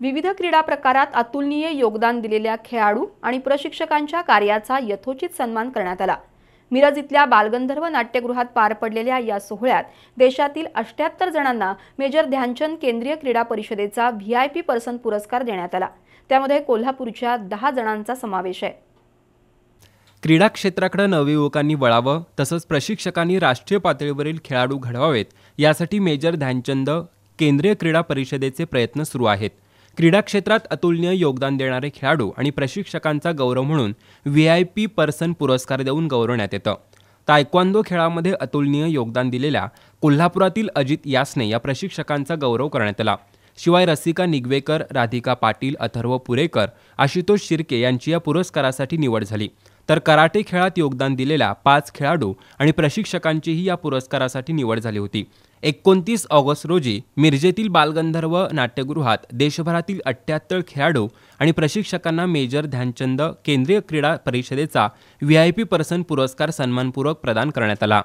विविध क्रीडा प्रकारात अतुलनीय योगदान दिलेल्या खेळाडू आणि प्रशिक्षकांच्या कार्याचा यथोचित सन्मान करण्यात आला मिरज इथल्या बालगंधर्व नाट्यगृहात पार पडलेल्या या सोहळ्यात देशातील अष्ट्याहत्तर जणांना मेजर ध्यानचंद केंद्रीय क्रीडा परिषदेचा व्ही आय पी पर्सन पुरस्कार देण्यात आला त्यामध्ये कोल्हापूरच्या दहा जणांचा समावेश आहे क्रीडा क्षेत्राकडे नवयुवकांनी वळावं तसंच प्रशिक्षकांनी राष्ट्रीय पातळीवरील खेळाडू घडवावेत यासाठी मेजर ध्यानचंद केंद्रीय क्रीडा परिषदेचे प्रयत्न सुरू आहेत क्रीडा क्षेत्रात अतुलनीय योगदान देणारे खेळाडू आणि प्रशिक्षकांचा गौरव म्हणून व्ही आय पी पर्सन पुरस्कार देऊन गौरवण्यात येतं तायक्वांदो खेळामध्ये अतुलनीय योगदान दिलेल्या कोल्हापुरातील अजित यासने या प्रशिक्षकांचा गौरव करण्यात आला शिवाय रसिका निगवेकर राधिका पाटील अथर्व पुरेकर आशुतोष शिर्के यांची या पुरस्कारासाठी निवड झाली तर कराटे खेळात योगदान दिलेल्या पाच खेळाडू आणि प्रशिक्षकांचीही या पुरस्कारासाठी निवड झाली होती एकोणतीस ऑगस्ट रोजी मिरजेतील बालगंधर्व नाट्यगृहात देशभरातील अठ्ठ्याहत्तर खेळाडू आणि प्रशिक्षकांना मेजर ध्यानचंद केंद्रीय क्रीडा परिषदेचा व्ही आय पी पर्सन पुरस्कार सन्मानपूर्वक प्रदान करण्यात आला